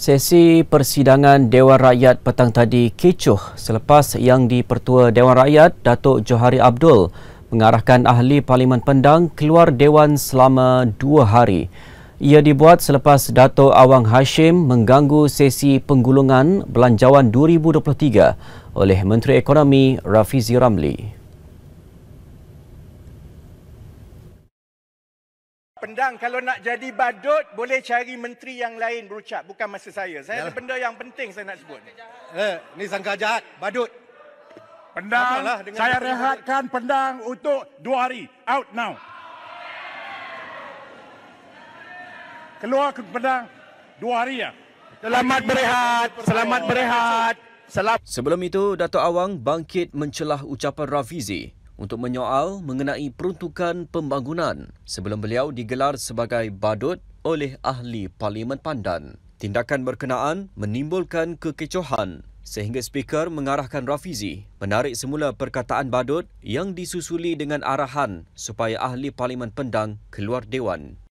Sesi persidangan Dewan Rakyat petang tadi kecoh selepas yang dipertua Dewan Rakyat Datuk Johari Abdul mengarahkan ahli Parlimen Pendang keluar Dewan selama dua hari. Ia dibuat selepas Datuk Awang Hashim mengganggu sesi penggulungan Belanjawan 2023 oleh Menteri Ekonomi Rafizi Ramli. Pendang kalau nak jadi badut boleh cari menteri yang lain berucap bukan masa saya. Saya Yalah. ada benda yang penting saya nak sebut. Eh, ni sangka jahat, badut. Pendang, lah saya rehatkan itu. pendang untuk dua hari. Out now. Keluar ke pendang dua hari ya. Selamat berehat, selamat berehat. Selamat. Sebelum itu, Dato' Awang bangkit mencelah ucapan Rafizi untuk menyoal mengenai peruntukan pembangunan sebelum beliau digelar sebagai badut oleh ahli Parlimen Pandan. Tindakan berkenaan menimbulkan kekecohan sehingga speaker mengarahkan Rafizi menarik semula perkataan badut yang disusuli dengan arahan supaya ahli Parlimen Pendang keluar dewan.